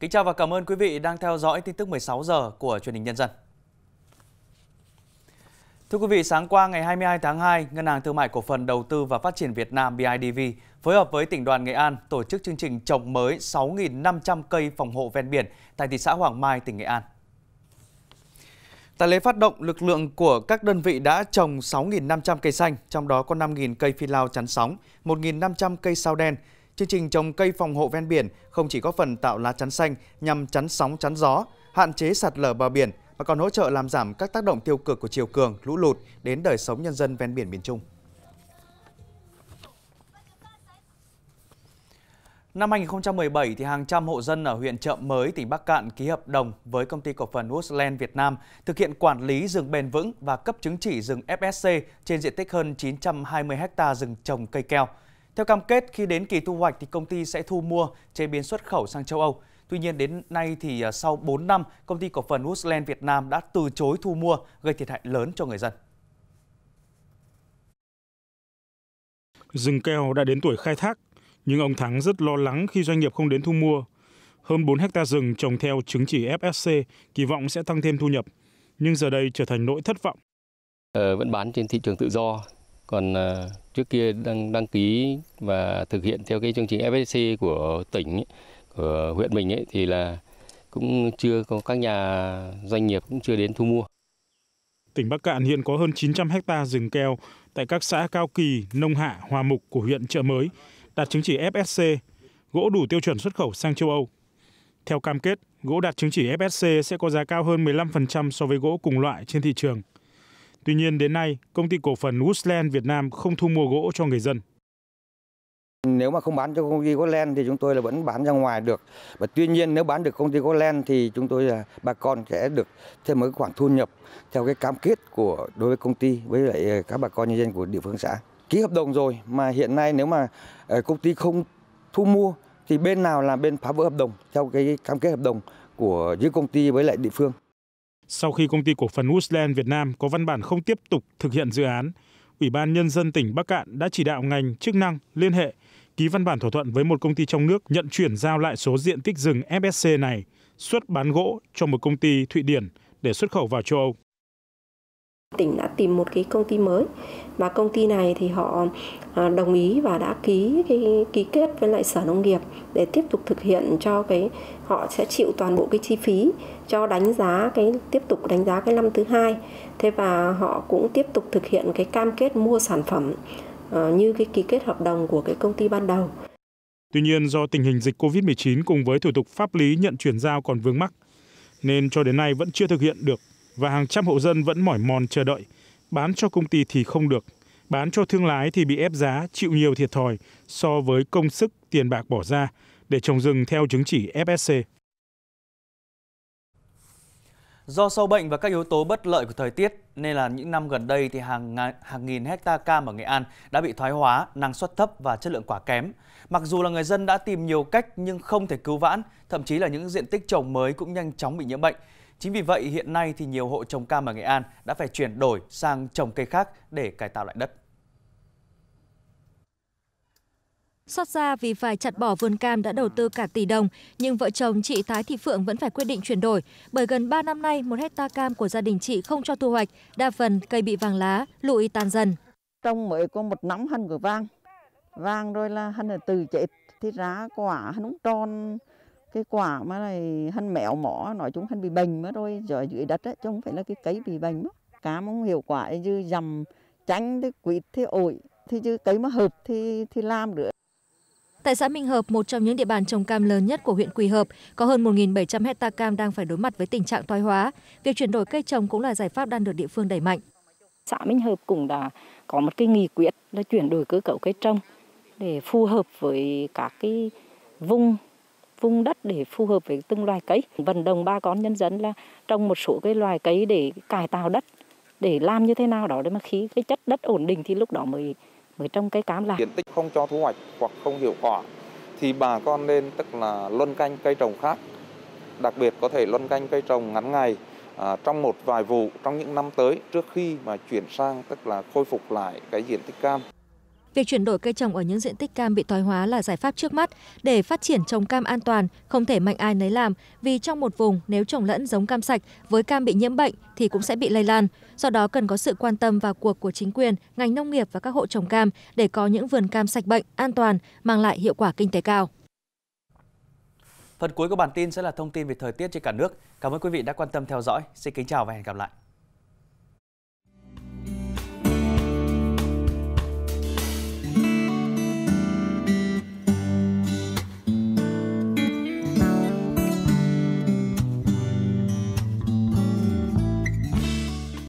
Kính chào và cảm ơn quý vị đang theo dõi tin tức 16 giờ của truyền hình Nhân dân. Thưa quý vị, sáng qua ngày 22 tháng 2, Ngân hàng Thương mại Cổ phần Đầu tư và Phát triển Việt Nam BIDV phối hợp với tỉnh đoàn Nghệ An tổ chức chương trình trồng mới 6.500 cây phòng hộ ven biển tại thị xã Hoàng Mai, tỉnh Nghệ An. Tại lễ phát động, lực lượng của các đơn vị đã trồng 6.500 cây xanh, trong đó có 5.000 cây phi lao chắn sóng, 1.500 cây sao đen, Chương trình trồng cây phòng hộ ven biển không chỉ có phần tạo lá chắn xanh nhằm chắn sóng chắn gió, hạn chế sạt lở bờ biển mà còn hỗ trợ làm giảm các tác động tiêu cực của chiều cường, lũ lụt đến đời sống nhân dân ven biển miền Trung. Năm 2017, thì hàng trăm hộ dân ở huyện Chợ Mới, tỉnh Bắc Cạn ký hợp đồng với công ty cổ phần Woodland Việt Nam thực hiện quản lý rừng bền vững và cấp chứng chỉ rừng FSC trên diện tích hơn 920 ha rừng trồng cây keo. Theo cam kết, khi đến kỳ thu hoạch thì công ty sẽ thu mua, chế biến xuất khẩu sang châu Âu. Tuy nhiên đến nay thì à, sau 4 năm, công ty cổ phần Woodland Việt Nam đã từ chối thu mua, gây thiệt hại lớn cho người dân. Rừng keo đã đến tuổi khai thác, nhưng ông Thắng rất lo lắng khi doanh nghiệp không đến thu mua. Hơn 4 hecta rừng trồng theo chứng chỉ FSC kỳ vọng sẽ tăng thêm thu nhập, nhưng giờ đây trở thành nỗi thất vọng. Ờ, vẫn bán trên thị trường tự do còn ờ, trước kia đăng đăng ký và thực hiện theo cái chương trình FSC của tỉnh của huyện mình ấy thì là cũng chưa có các nhà doanh nghiệp cũng chưa đến thu mua. Tỉnh Bắc Cạn hiện có hơn 900 hecta rừng keo tại các xã Cao Kỳ, Nông Hạ, Hòa Mục của huyện Trợ Mới đạt chứng chỉ FSC, gỗ đủ tiêu chuẩn xuất khẩu sang châu Âu. Theo cam kết, gỗ đạt chứng chỉ FSC sẽ có giá cao hơn 15% so với gỗ cùng loại trên thị trường. Tuy nhiên đến nay, công ty cổ phần Woodland Việt Nam không thu mua gỗ cho người dân. Nếu mà không bán cho công ty Woodland thì chúng tôi là vẫn bán ra ngoài được. Và tuy nhiên nếu bán được công ty Woodland thì chúng tôi là bà con sẽ được thêm một khoản thu nhập theo cái cam kết của đối với công ty với lại ờ, các bà con nhân dân của địa phương xã. Ký hợp đồng rồi mà hiện nay nếu mà ờ, công ty không thu mua thì bên nào là bên phá vỡ hợp đồng theo cái cam kết hợp đồng của giữa công ty với lại địa phương. Sau khi công ty cổ phần Woodland Việt Nam có văn bản không tiếp tục thực hiện dự án, Ủy ban Nhân dân tỉnh Bắc Cạn đã chỉ đạo ngành chức năng liên hệ ký văn bản thỏa thuận với một công ty trong nước nhận chuyển giao lại số diện tích rừng FSC này xuất bán gỗ cho một công ty Thụy Điển để xuất khẩu vào châu Âu tỉnh đã tìm một cái công ty mới và công ty này thì họ à, đồng ý và đã ký cái ký kết với lại sở nông nghiệp để tiếp tục thực hiện cho cái họ sẽ chịu toàn bộ cái chi phí cho đánh giá cái tiếp tục đánh giá cái năm thứ hai thế và họ cũng tiếp tục thực hiện cái cam kết mua sản phẩm ờ, như cái ký kết hợp đồng của cái công ty ban đầu. Tuy nhiên do tình hình dịch Covid-19 cùng với thủ tục pháp lý nhận chuyển giao còn vướng mắc nên cho đến nay vẫn chưa thực hiện được và hàng trăm hộ dân vẫn mỏi mòn chờ đợi. Bán cho công ty thì không được, bán cho thương lái thì bị ép giá, chịu nhiều thiệt thòi so với công sức tiền bạc bỏ ra để trồng rừng theo chứng chỉ FSC. Do sâu bệnh và các yếu tố bất lợi của thời tiết nên là những năm gần đây thì hàng hàng nghìn hecta cam ở Nghệ An đã bị thoái hóa, năng suất thấp và chất lượng quả kém. Mặc dù là người dân đã tìm nhiều cách nhưng không thể cứu vãn, thậm chí là những diện tích trồng mới cũng nhanh chóng bị nhiễm bệnh. Chính vì vậy, hiện nay thì nhiều hộ trồng cam ở Nghệ An đã phải chuyển đổi sang trồng cây khác để cải tạo lại đất. Xót ra vì phải chặt bỏ vườn cam đã đầu tư cả tỷ đồng, nhưng vợ chồng chị Thái Thị Phượng vẫn phải quyết định chuyển đổi, bởi gần 3 năm nay một hecta cam của gia đình chị không cho thu hoạch, đa phần cây bị vàng lá, lụi tan dần. Trong mới có một nắm hân của vang, vang rồi là hân là từ chết, thì ra quả hân tròn, cái quả mà này hân mèo mỏ nói chung hân bị bệnh mất rồi giờ dưới đất ấy, chứ không phải là cái cấy bị bệnh mất cá mong hiệu quả chứ dầm tránh thì quýt thì ổi thì chứ cấy mà hợp thì thì làm được Tại xã Minh Hợp, một trong những địa bàn trồng cam lớn nhất của huyện Quỳ Hợp, có hơn 1.700 hecta cam đang phải đối mặt với tình trạng thoái hóa. Việc chuyển đổi cây trồng cũng là giải pháp đang được địa phương đẩy mạnh. Xã Minh Hợp cũng đã có một cái nghị quyết là chuyển đổi cơ cấu cây trồng để phù hợp với các cái vùng vùng đất để phù hợp với từng loài cây. Vận động ba con nhân dân là trong một số cái loài cây để cải tạo đất để làm như thế nào đó để mà khí cái chất đất ổn định thì lúc đó mới mới trong cây cám lại. Diện tích không cho thu hoạch hoặc không hiệu quả thì bà con nên tức là luân canh cây trồng khác. Đặc biệt có thể luân canh cây trồng ngắn ngày à, trong một vài vụ trong những năm tới trước khi mà chuyển sang tức là khôi phục lại cái diện tích cam. Việc chuyển đổi cây trồng ở những diện tích cam bị thoái hóa là giải pháp trước mắt để phát triển trồng cam an toàn, không thể mạnh ai nấy làm vì trong một vùng nếu trồng lẫn giống cam sạch với cam bị nhiễm bệnh thì cũng sẽ bị lây lan. Do đó cần có sự quan tâm vào cuộc của chính quyền, ngành nông nghiệp và các hộ trồng cam để có những vườn cam sạch bệnh, an toàn, mang lại hiệu quả kinh tế cao. Phần cuối của bản tin sẽ là thông tin về thời tiết trên cả nước. Cảm ơn quý vị đã quan tâm theo dõi. Xin kính chào và hẹn gặp lại.